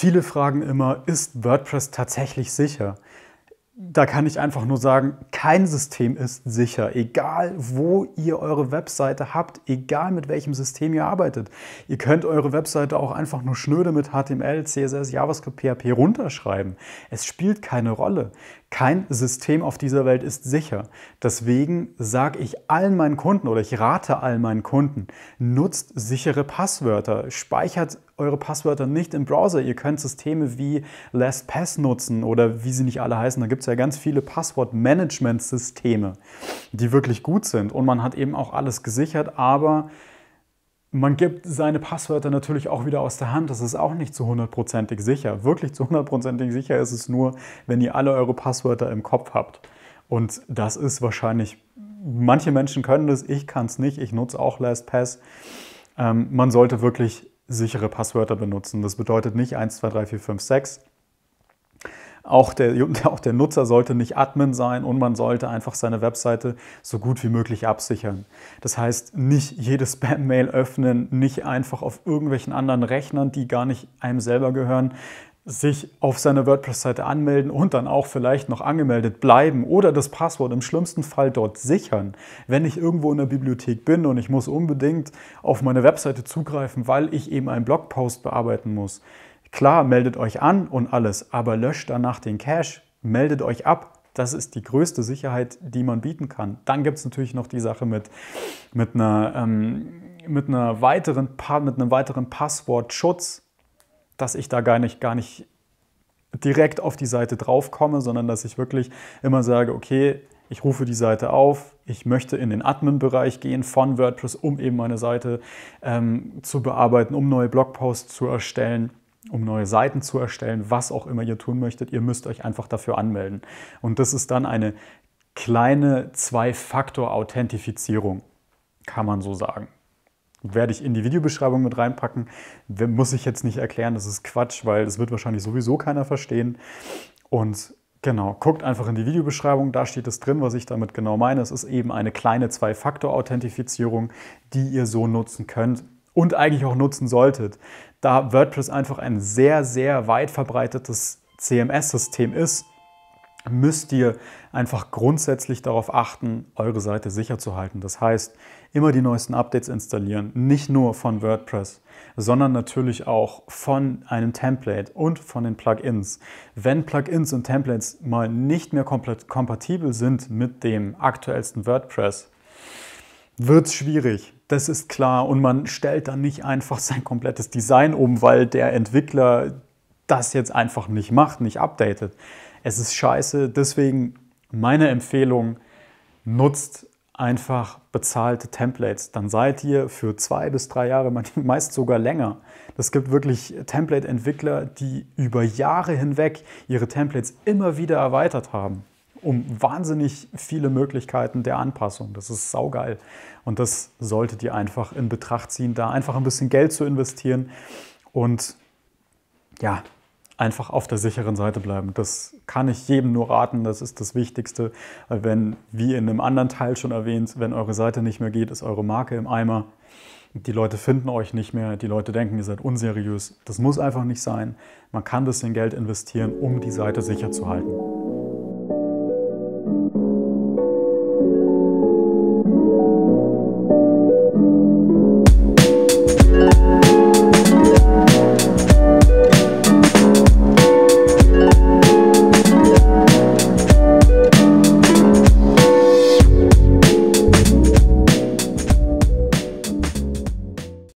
Viele fragen immer, ist WordPress tatsächlich sicher? Da kann ich einfach nur sagen, kein System ist sicher, egal wo ihr eure Webseite habt, egal mit welchem System ihr arbeitet. Ihr könnt eure Webseite auch einfach nur schnöde mit HTML, CSS, JavaScript, PHP runterschreiben. Es spielt keine Rolle. Kein System auf dieser Welt ist sicher. Deswegen sage ich allen meinen Kunden oder ich rate allen meinen Kunden, nutzt sichere Passwörter, speichert eure Passwörter nicht im Browser. Ihr könnt Systeme wie LastPass nutzen oder wie sie nicht alle heißen. Da gibt es ja ganz viele Passwortmanagement-Systeme, die wirklich gut sind. Und man hat eben auch alles gesichert, aber man gibt seine Passwörter natürlich auch wieder aus der Hand. Das ist auch nicht zu hundertprozentig sicher. Wirklich zu hundertprozentig sicher ist es nur, wenn ihr alle eure Passwörter im Kopf habt. Und das ist wahrscheinlich, manche Menschen können das, ich kann es nicht, ich nutze auch LastPass. Ähm, man sollte wirklich sichere Passwörter benutzen. Das bedeutet nicht 1, 2, 3, 4, 5, 6, auch der, auch der Nutzer sollte nicht Admin sein und man sollte einfach seine Webseite so gut wie möglich absichern. Das heißt, nicht jede Spam-Mail öffnen, nicht einfach auf irgendwelchen anderen Rechnern, die gar nicht einem selber gehören, sich auf seiner WordPress-Seite anmelden und dann auch vielleicht noch angemeldet bleiben oder das Passwort im schlimmsten Fall dort sichern. Wenn ich irgendwo in der Bibliothek bin und ich muss unbedingt auf meine Webseite zugreifen, weil ich eben einen Blogpost bearbeiten muss, Klar, meldet euch an und alles, aber löscht danach den Cache, meldet euch ab. Das ist die größte Sicherheit, die man bieten kann. Dann gibt es natürlich noch die Sache mit, mit, einer, ähm, mit, einer weiteren, mit einem weiteren Passwortschutz, dass ich da gar nicht, gar nicht direkt auf die Seite draufkomme, sondern dass ich wirklich immer sage, okay, ich rufe die Seite auf, ich möchte in den Admin-Bereich gehen von WordPress, um eben meine Seite ähm, zu bearbeiten, um neue Blogposts zu erstellen um neue Seiten zu erstellen, was auch immer ihr tun möchtet, ihr müsst euch einfach dafür anmelden. Und das ist dann eine kleine Zwei-Faktor-Authentifizierung, kann man so sagen. Werde ich in die Videobeschreibung mit reinpacken, muss ich jetzt nicht erklären, das ist Quatsch, weil das wird wahrscheinlich sowieso keiner verstehen. Und Genau, guckt einfach in die Videobeschreibung, da steht es drin, was ich damit genau meine. Es ist eben eine kleine Zwei-Faktor-Authentifizierung, die ihr so nutzen könnt und eigentlich auch nutzen solltet da WordPress einfach ein sehr, sehr weit verbreitetes CMS-System ist, müsst ihr einfach grundsätzlich darauf achten, eure Seite sicher zu halten. Das heißt, immer die neuesten Updates installieren, nicht nur von WordPress, sondern natürlich auch von einem Template und von den Plugins. Wenn Plugins und Templates mal nicht mehr komplett kompatibel sind mit dem aktuellsten WordPress, wird es schwierig. Das ist klar. Und man stellt dann nicht einfach sein komplettes Design um, weil der Entwickler das jetzt einfach nicht macht, nicht updatet. Es ist scheiße. Deswegen meine Empfehlung, nutzt einfach bezahlte Templates. Dann seid ihr für zwei bis drei Jahre, meist sogar länger. Es gibt wirklich Template-Entwickler, die über Jahre hinweg ihre Templates immer wieder erweitert haben um wahnsinnig viele Möglichkeiten der Anpassung. Das ist saugeil. Und das solltet ihr einfach in Betracht ziehen, da einfach ein bisschen Geld zu investieren und ja, einfach auf der sicheren Seite bleiben. Das kann ich jedem nur raten, das ist das Wichtigste. Wenn, wie in einem anderen Teil schon erwähnt, wenn eure Seite nicht mehr geht, ist eure Marke im Eimer. Die Leute finden euch nicht mehr, die Leute denken, ihr seid unseriös. Das muss einfach nicht sein. Man kann ein bisschen Geld investieren, um die Seite sicher zu halten.